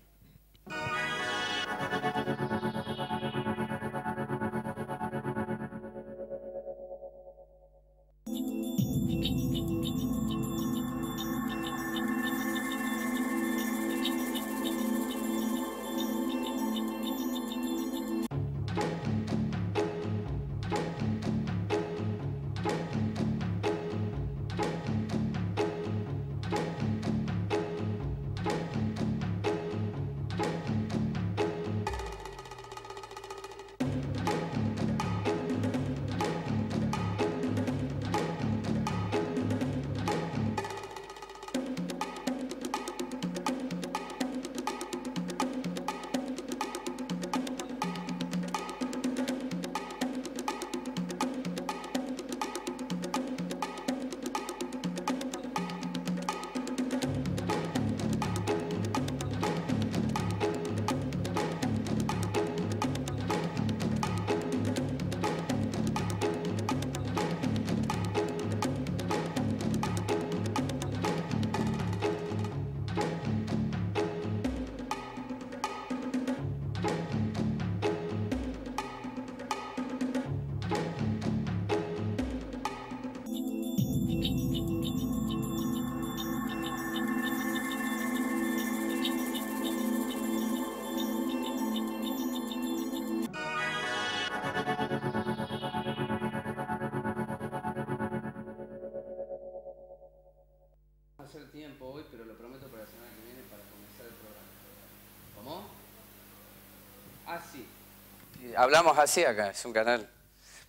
hablamos así acá, es un canal.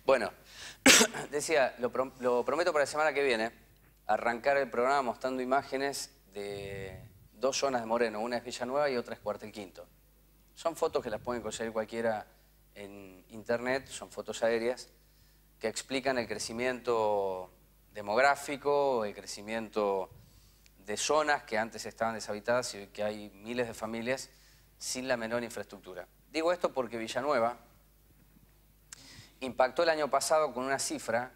Bueno, <coughs> decía, lo, prometo para la semana que viene, arrancar el programa mostrando imágenes de dos zonas de Moreno, una es Villanueva y otra es Cuartel Quinto. Son fotos que las pueden conseguir cualquiera en internet, son fotos aéreas que explican el crecimiento demográfico, el crecimiento de zonas que antes estaban deshabitadas y que hay miles de familias sin la menor infraestructura. Digo esto porque Villanueva, impactó el año pasado con una cifra,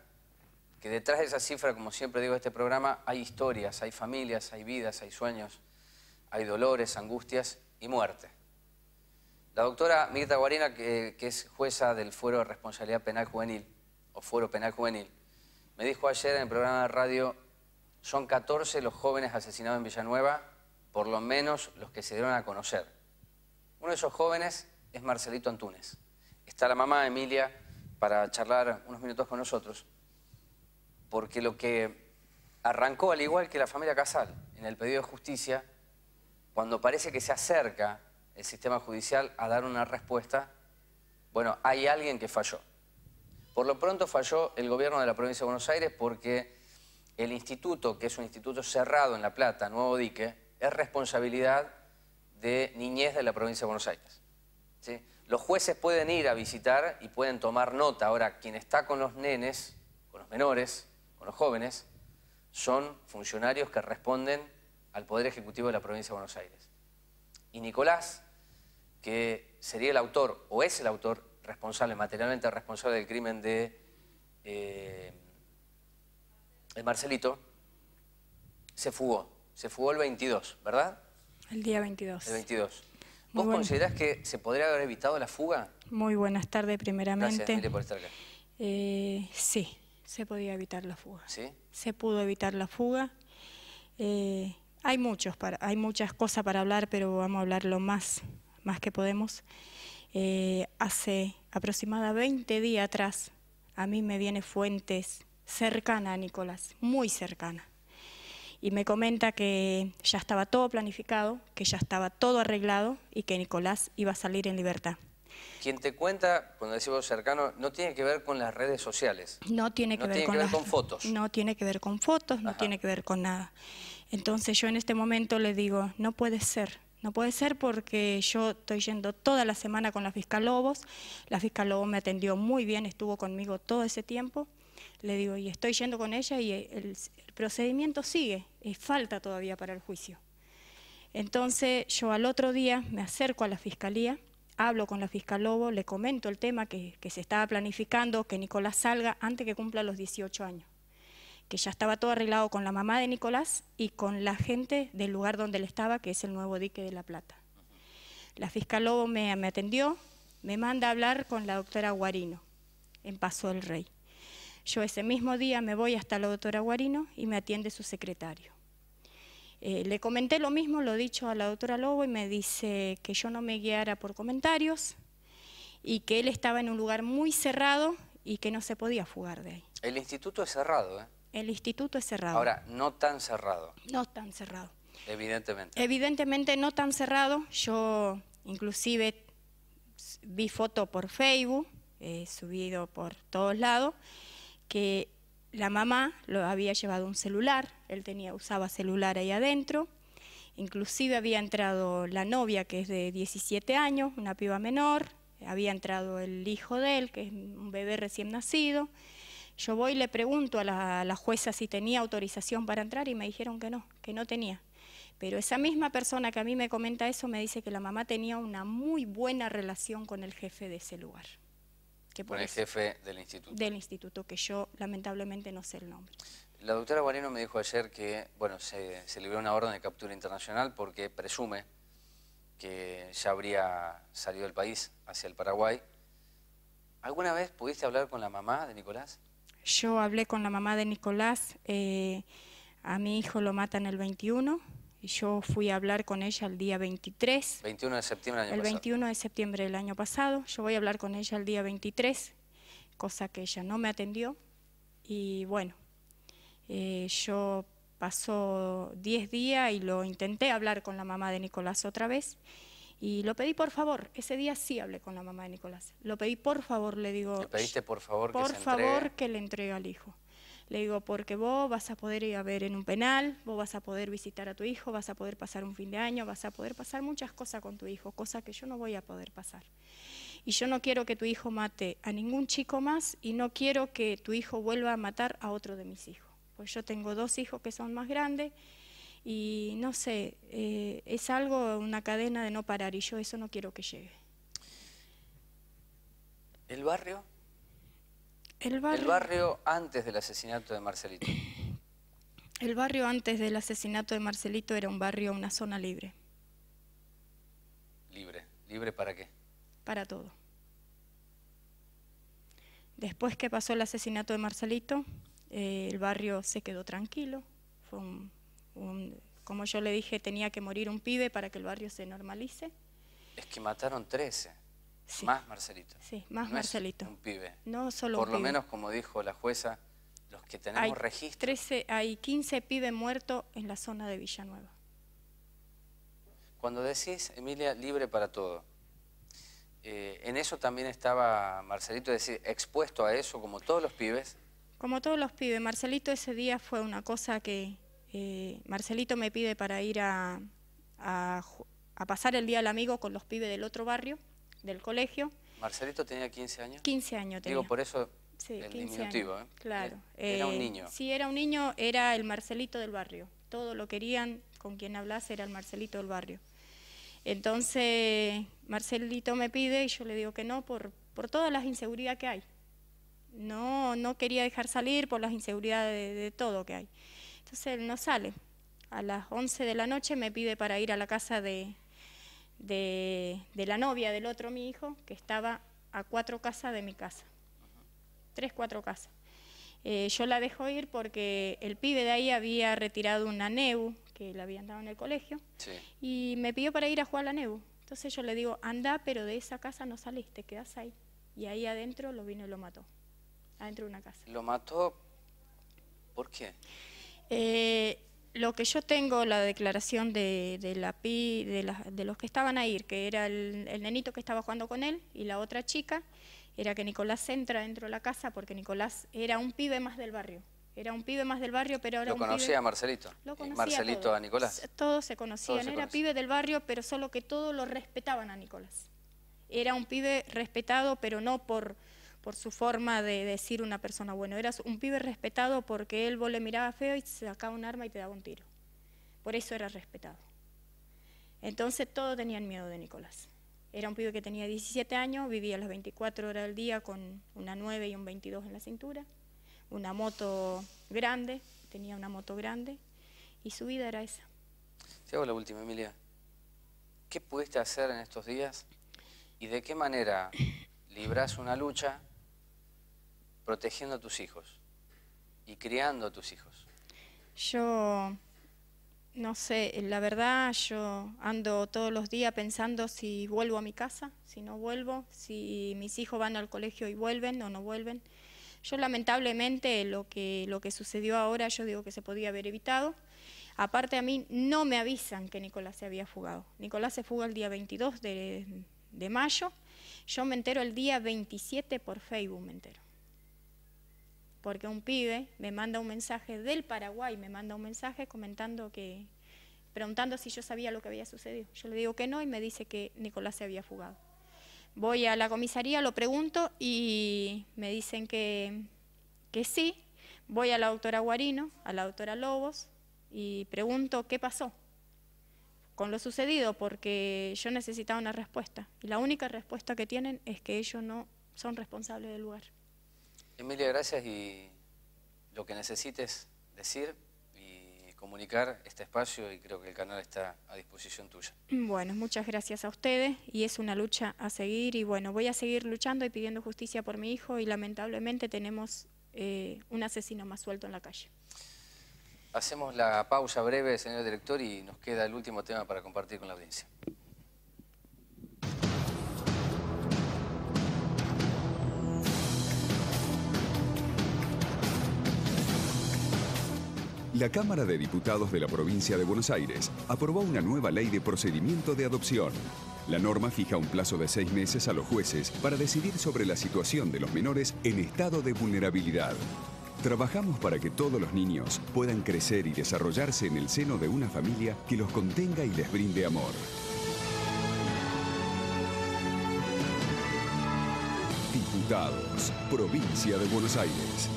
que detrás de esa cifra, como siempre digo en este programa, hay historias, hay familias, hay vidas, hay sueños, hay dolores, angustias y muerte. La doctora Mirta Guarina, que, es jueza del Fuero de Responsabilidad Penal Juvenil, o Fuero Penal Juvenil, me dijo ayer en el programa de radio, son 14 los jóvenes asesinados en Villanueva, por lo menos los que se dieron a conocer. Uno de esos jóvenes es Marcelito Antúnez. Está la mamá de Emilia, para charlar unos minutos con nosotros, porque lo que arrancó, al igual que la familia Casal, en el pedido de justicia, cuando parece que se acerca el sistema judicial a dar una respuesta, bueno, hay alguien que falló. Por lo pronto falló el gobierno de la provincia de Buenos Aires porque el instituto, que es un instituto cerrado en La Plata, Nuevo Dique, es responsabilidad de niñez de la provincia de Buenos Aires. ¿sí? Los jueces pueden ir a visitar y pueden tomar nota. Ahora, quien está con los nenes, con los menores, con los jóvenes, son funcionarios que responden al Poder Ejecutivo de la Provincia de Buenos Aires. Y Nicolás, que sería el autor o es el autor responsable, materialmente responsable del crimen de eh, el Marcelito, se fugó. Se fugó el 22, ¿verdad? El día 22. El 22. ¿Vos considerás que se podría haber evitado la fuga? Muy buenas tardes, primeramente. Gracias, por estar acá. Eh, sí, se podía evitar la fuga. ¿Sí? Se pudo evitar la fuga. Eh, hay, muchos para, hay muchas cosas para hablar, pero vamos a hablar lo más, más que podemos. Eh, hace aproximadamente 20 días atrás, a mí me viene fuentes cercana a Nicolás, muy cercana y me comenta que ya estaba todo planificado, que ya estaba todo arreglado y que Nicolás iba a salir en libertad. Quien te cuenta, cuando decimos cercano, no tiene que ver con las redes sociales. No tiene que, ver, con fotos. No tiene que ver con fotos, no tiene que ver con nada. Entonces yo en este momento le digo, no puede ser, no puede ser porque yo estoy yendo toda la semana con la fiscal Lobos, la fiscal Lobos me atendió muy bien, estuvo conmigo todo ese tiempo. Le digo, y estoy yendo con ella y el procedimiento sigue falta todavía para el juicio. Entonces yo al otro día me acerco a la fiscalía, hablo con la fiscal Lobo, le comento el tema que, se estaba planificando, que Nicolás salga antes que cumpla los 18 años, que ya estaba todo arreglado con la mamá de Nicolás y con la gente del lugar donde él estaba, que es el nuevo dique de La Plata. La fiscal Lobo me, me atendió, me manda a hablar con la doctora Guarino en Paso del Rey. Yo ese mismo día me voy hasta la doctora Guarino y me atiende su secretario. Eh, le comenté lo mismo, lo dicho a la doctora Lobo, y me dice que yo no me guiara por comentarios y que él estaba en un lugar muy cerrado y que no se podía fugar de ahí. El instituto es cerrado, ¿eh? El instituto es cerrado. Ahora, no tan cerrado. No tan cerrado. Evidentemente. Evidentemente no tan cerrado. Yo inclusive vi foto por Facebook, eh, subido por todos lados, que la mamá lo había llevado un celular, él tenía, usaba celular ahí adentro, inclusive había entrado la novia, que es de 17 años, una piba menor, había entrado el hijo de él, que es un bebé recién nacido. Yo voy y le pregunto a la jueza si tenía autorización para entrar y me dijeron que no, que no tenía. Pero esa misma persona que a mí me comenta eso me dice que la mamá tenía una muy buena relación con el jefe de ese lugar con el jefe del instituto. Del instituto, que yo lamentablemente no sé el nombre. La doctora Guarino me dijo ayer que bueno, se, se libró una orden de captura internacional porque presume que ya habría salido del país hacia el Paraguay. ¿Alguna vez pudiste hablar con la mamá de Nicolás? Yo hablé con la mamá de Nicolás. Eh, a mi hijo lo matan el 21 y yo fui a hablar con ella el día 23. 21 de septiembre del año el pasado. El 21 de septiembre del año pasado. Yo voy a hablar con ella el día 23, cosa que ella no me atendió. Y bueno, eh, yo pasó 10 días y lo intenté hablar con la mamá de Nicolás otra vez. Y lo pedí por favor, ese día sí hablé con la mamá de Nicolás. Lo pedí por favor, le digo. pediste por favor Por favor que le entregue al hijo. Le digo, porque vos vas a poder ir a ver en un penal, vos vas a poder visitar a tu hijo, vas a poder pasar un fin de año, vas a poder pasar muchas cosas con tu hijo, cosas que yo no voy a poder pasar. Y yo no quiero que tu hijo mate a ningún chico más y no quiero que tu hijo vuelva a matar a otro de mis hijos. Pues yo tengo dos hijos que son más grandes y no sé, eh, es algo, una cadena de no parar y yo eso no quiero que llegue. ¿El barrio? El barrio, antes del asesinato de Marcelito. El barrio antes del asesinato de Marcelito era un barrio, una zona libre. Libre. ¿Libre para qué? Para todo. Después que pasó el asesinato de Marcelito, eh, el barrio se quedó tranquilo. Fue como yo le dije, tenía que morir un pibe para que el barrio se normalice. Es que mataron 13. Más Marcelito. Sí, más Marcelito. un pibe. No solo Por lo menos, como dijo la jueza, los que tenemos hay registro. hay 15 pibes muertos en la zona de Villanueva. Cuando decís, Emilia, libre para todo, eh, ¿en eso también estaba Marcelito, es decir, expuesto a eso como todos los pibes? Como todos los pibes. Marcelito ese día fue una cosa que... Eh, Marcelito me pide para ir a, a pasar el día al amigo con los pibes del otro barrio del colegio. Marcelito tenía 15 años. 15 años tenía. Digo, por eso sí, el diminutivo. ¿eh? Claro. Eh, era un eh, niño. Sí, era un niño, era el Marcelito del barrio. Todo lo querían, con quien hablase era el Marcelito del barrio. Entonces, Marcelito me pide y yo le digo que no por, por todas las inseguridades que hay. No, no quería dejar salir por las inseguridades de, de, todo que hay. Entonces él no sale. A las 11 de la noche me pide para ir a la casa de, de, la novia del otro, mi hijo, que estaba a cuatro casas de mi casa. Tres, cuatro casas. Eh, yo la dejo ir porque el pibe de ahí había retirado una NEU, que le habían dado en el colegio, y me pidió para ir a jugar a la NEU. Entonces yo le digo, anda, pero de esa casa no saliste, te quedás ahí. Y ahí adentro lo vino y lo mató. Adentro de una casa. ¿Lo mató por qué? Eh, lo que yo tengo, la declaración de, de la PI, de, de, los que estaban ahí, que era el, el, nenito que estaba jugando con él y la otra chica, era que Nicolás entra dentro de la casa porque Nicolás era un pibe más del barrio. Era un pibe más del barrio, pero ahora Lo conocía a Marcelito. Lo conocía Marcelito a Nicolás. Todos se conocían. era pibe del barrio, pero solo que todos lo respetaban a Nicolás. Era un pibe respetado, pero no por por su forma de decir una persona. Bueno, eras un pibe respetado porque él vos le miraba feo y sacaba un arma y te daba un tiro. Por eso era respetado. Entonces todos tenían miedo de Nicolás. Era un pibe que tenía 17 años, vivía las 24 horas del día con una 9 y un 22 en la cintura, una moto grande, tenía una moto grande y su vida era esa. Te hago la última, Emilia. ¿Qué pudiste hacer en estos días y de qué manera libras una lucha protegiendo a tus hijos y criando a tus hijos? Yo, no sé, la verdad yo ando todos los días pensando si vuelvo a mi casa, si no vuelvo, si mis hijos van al colegio y vuelven o no vuelven. Yo lamentablemente lo que, sucedió ahora yo digo que se podía haber evitado. Aparte a mí no me avisan que Nicolás se había fugado. Nicolás se fuga el día 22 de mayo. Yo me entero el día 27 por Facebook, me entero porque un pibe me manda un mensaje del Paraguay, me manda un mensaje comentando que, preguntando si yo sabía lo que había sucedido. Yo le digo que no y me dice que Nicolás se había fugado. Voy a la comisaría, lo pregunto y me dicen que, que sí. Voy a la doctora Guarino, a la doctora Lobos y pregunto qué pasó con lo sucedido porque yo necesitaba una respuesta. Y la única respuesta que tienen es que ellos no son responsables del lugar. Emilia, gracias y lo que necesites decir y comunicar este espacio y creo que el canal está a disposición tuya. Bueno, muchas gracias a ustedes y es una lucha a seguir y bueno, voy a seguir luchando y pidiendo justicia por mi hijo y lamentablemente tenemos eh, un asesino más suelto en la calle. Hacemos la pausa breve, señor director, y nos queda el último tema para compartir con la audiencia. La Cámara de Diputados de la Provincia de Buenos Aires aprobó una nueva ley de procedimiento de adopción. La norma fija un plazo de seis meses a los jueces para decidir sobre la situación de los menores en estado de vulnerabilidad. Trabajamos para que todos los niños puedan crecer y desarrollarse en el seno de una familia que los contenga y les brinde amor. Diputados, Provincia de Buenos Aires.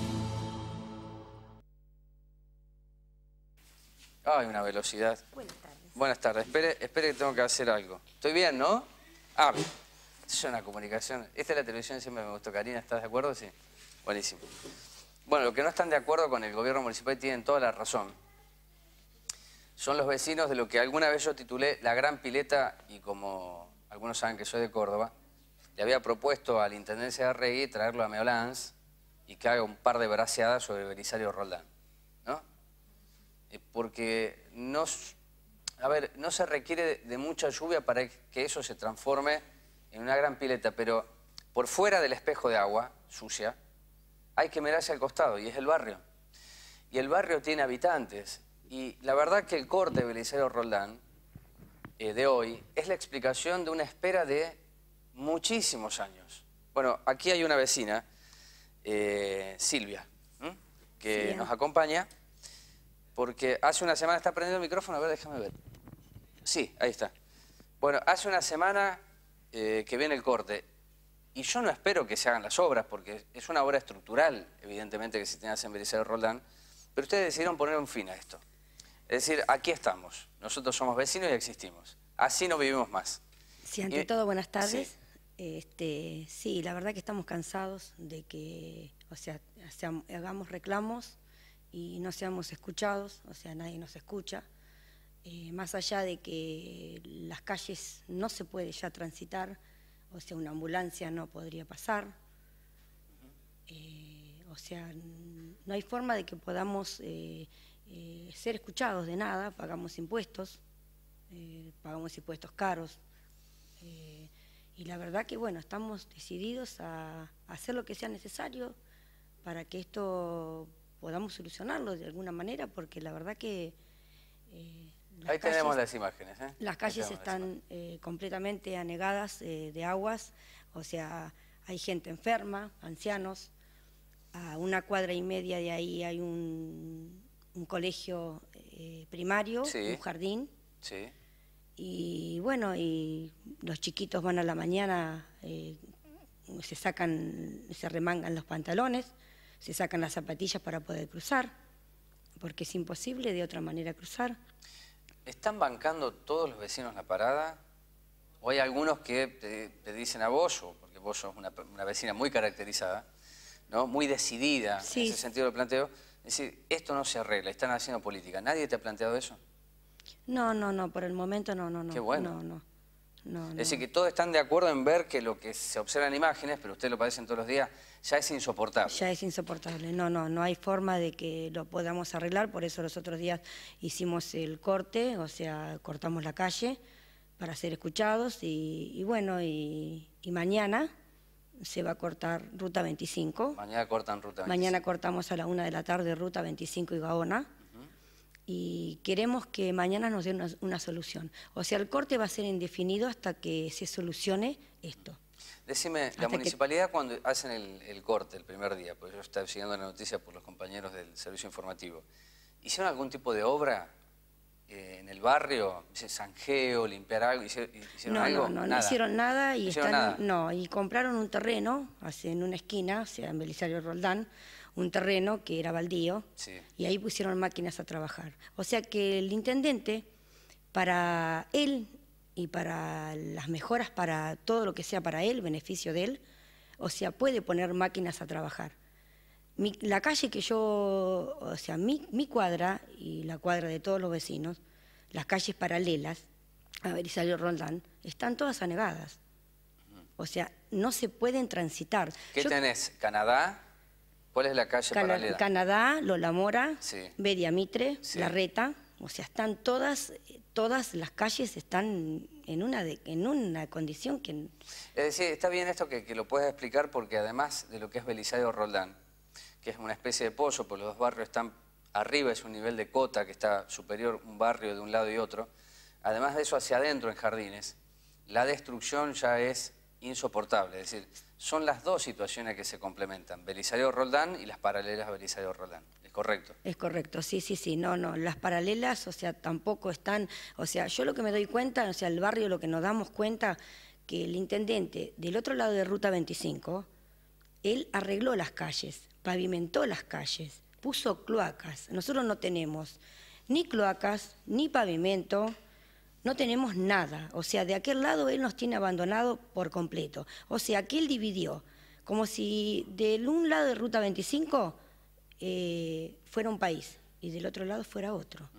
Ay, una velocidad. Buenas tardes. Buenas tardes. Espere, espere que tengo que hacer algo. ¿Estoy bien, no? Ah, es una comunicación. Esta es la televisión, siempre me gustó. Karina, ¿estás de acuerdo? Sí. Buenísimo. Bueno, los que no están de acuerdo con el gobierno municipal tienen toda la razón. Son los vecinos de lo que alguna vez yo titulé La Gran Pileta, y como algunos saben que soy de Córdoba, le había propuesto a la Intendencia de Arregui traerlo a Meolans y que haga un par de braseadas sobre Belisario Roldán. Eh, porque no, se requiere de mucha lluvia para que eso se transforme en una gran pileta, pero por fuera del espejo de agua sucia hay que mirarse al costado y es el barrio. Y el barrio tiene habitantes y la verdad que el corte de Belicero Roldán eh, de hoy es la explicación de una espera de muchísimos años. Bueno, aquí hay una vecina, eh, Silvia, que nos acompaña porque hace una semana está prendido el micrófono, a ver, déjame ver. Sí, ahí está. Bueno, hace una semana eh, que viene el corte y yo no espero que se hagan las obras porque es una obra estructural, evidentemente, que se tiene que hacer el Roldán, pero ustedes decidieron poner un fin a esto. Es decir, aquí estamos, nosotros somos vecinos y existimos. Así no vivimos más. Sí, ante todo, buenas tardes. Este, sí, la verdad que estamos cansados de que, o sea, hagamos reclamos y no seamos escuchados, o sea, nadie nos escucha. Eh, más allá de que las calles no se puede ya transitar, o sea, una ambulancia no podría pasar, eh, o sea, no hay forma de que podamos eh, ser escuchados de nada, pagamos impuestos, pagamos impuestos caros, y la verdad que, bueno, estamos decididos a hacer lo que sea necesario para que esto podamos solucionarlo de alguna manera, porque la verdad que... Eh, ahí tenemos las imágenes. ¿eh? Las calles están eh, completamente anegadas de aguas, o sea, hay gente enferma, ancianos, a una cuadra y media de ahí hay un, colegio primario, un jardín. Y bueno, y los chiquitos van a la mañana, se sacan, se remangan los pantalones se sacan las zapatillas para poder cruzar, porque es imposible de otra manera cruzar. ¿Están bancando todos los vecinos la parada? ¿O hay algunos que te, dicen a Bollo, porque vos es una, vecina muy caracterizada, ¿no? muy decidida, en ese sentido lo planteo? decir, esto no se arregla, están haciendo política. ¿Nadie te ha planteado eso? No, no, no, por el momento no, no, no. Qué bueno. No, no. Es decir, que todos están de acuerdo en ver que lo que se observa en imágenes, pero ustedes lo padecen todos los días, ya es insoportable. Ya es insoportable, no, no, no hay forma de que lo podamos arreglar, por eso los otros días hicimos el corte, o sea, cortamos la calle para ser escuchados y, bueno, y, mañana se va a cortar Ruta 25. Mañana cortan Ruta 25. Mañana cortamos a la una de la tarde Ruta 25 y Gaona y queremos que mañana nos den una, solución. O sea, el corte va a ser indefinido hasta que se solucione esto. Decime, la municipalidad cuando hacen el, corte el primer día, porque yo estaba siguiendo la noticia por los compañeros del servicio informativo, ¿hicieron algún tipo de obra eh, en el barrio? ¿Sanjeo, limpiar algo? ¿Hicieron, no, algo? No, no, hicieron nada. Y No, y compraron un terreno en una esquina, sea, en Belisario Roldán, un terreno que era baldío y ahí pusieron máquinas a trabajar. O sea que el intendente, para él y para las mejoras, para todo lo que sea para él, beneficio de él, o sea, puede poner máquinas a trabajar. la calle que yo, o sea, mi, cuadra y la cuadra de todos los vecinos, las calles paralelas, a ver, salió Roldán, están todas anegadas. Mm. O sea, no se pueden transitar. ¿Qué tenés? ¿Canadá? ¿Cuál es la calle paralela? Canadá, Lola Mora, Bedia Mitre, La Reta. O sea, están todas, todas las calles están en una, de, en una condición que... Es eh, decir, está bien esto que, lo puedes explicar porque además de lo que es Belisario Roldán, que es una especie de pozo, porque los dos barrios están arriba, es un nivel de cota que está superior un barrio de un lado y otro, además de eso hacia adentro en jardines, la destrucción ya es insoportable. Es decir, son las dos situaciones que se complementan, Belisario Roldán y las paralelas Belisario Roldán. ¿Es correcto? Es correcto, sí, sí, sí. No, no, las paralelas, o sea, tampoco están... O sea, yo lo que me doy cuenta, o sea, el barrio lo que nos damos cuenta, que el intendente del otro lado de Ruta 25, él arregló las calles, pavimentó las calles, puso cloacas. Nosotros no tenemos ni cloacas, ni pavimento, no tenemos nada. O sea, de aquel lado él nos tiene abandonado por completo. O sea, que él dividió, como si del un lado de Ruta 25 eh, fuera un país y del otro lado fuera otro.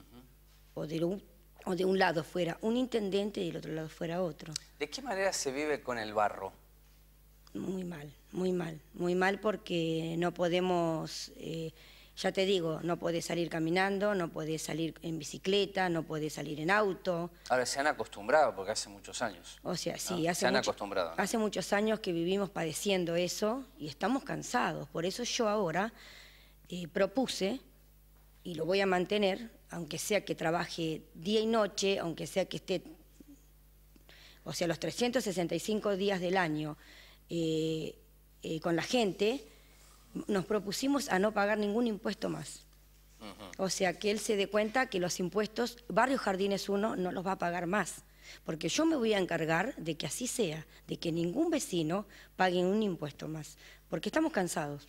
o, de un, o de un lado fuera un intendente y del otro lado fuera otro. ¿De qué manera se vive con el barro? Muy mal, muy mal, muy mal porque no podemos... Eh, ya te digo, no podés salir caminando, no podés salir en bicicleta, no podés salir en auto. Ahora se han acostumbrado porque hace muchos años. O sea, sí, ah, hace, se han acostumbrado, hace muchos años que vivimos padeciendo eso y estamos cansados. Por eso yo ahora eh, propuse, y lo voy a mantener, aunque sea que trabaje día y noche, aunque sea que esté, o sea, los 365 días del año eh, eh, con la gente, nos propusimos a no pagar ningún impuesto más. O sea, que él se dé cuenta que los impuestos, Barrio Jardines 1 no los va a pagar más, porque yo me voy a encargar de que así sea, de que ningún vecino pague un impuesto más, porque estamos cansados.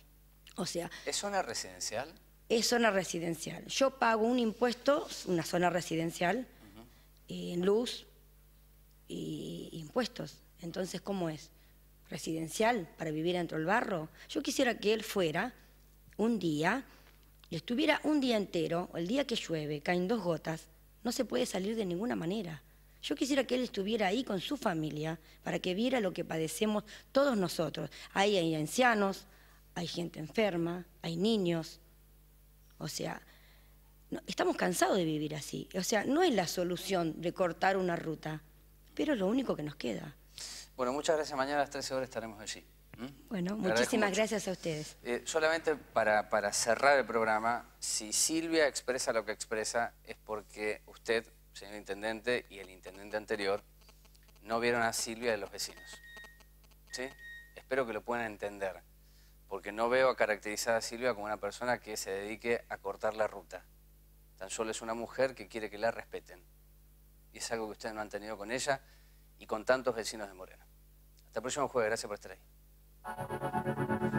O sea, ¿Es zona residencial? Es zona residencial. Yo pago un impuesto, una zona residencial, eh, en luz y impuestos. Entonces, ¿cómo es? residencial para vivir dentro del barro. Yo quisiera que él fuera un día y estuviera un día entero, el día que llueve, caen dos gotas, no se puede salir de ninguna manera. Yo quisiera que él estuviera ahí con su familia para que viera lo que padecemos todos nosotros. Ahí hay ancianos, hay gente enferma, hay niños. O sea, estamos cansados de vivir así. O sea, no es la solución de cortar una ruta, pero es lo único que nos queda. Bueno, muchas gracias. Mañana a las 13 horas estaremos allí. ¿Mm? Bueno, muchísimas gracias a ustedes. Eh, solamente para, cerrar el programa, si Silvia expresa lo que expresa es porque usted, señor intendente, y el intendente anterior no vieron a Silvia de los vecinos. Espero que lo puedan entender, porque no veo a caracterizar a Silvia como una persona que se dedique a cortar la ruta. Tan solo es una mujer que quiere que la respeten. Y es algo que ustedes no han tenido con ella y con tantos vecinos de Moreno. Hasta el próximo jueves. Gracias por estar ahí.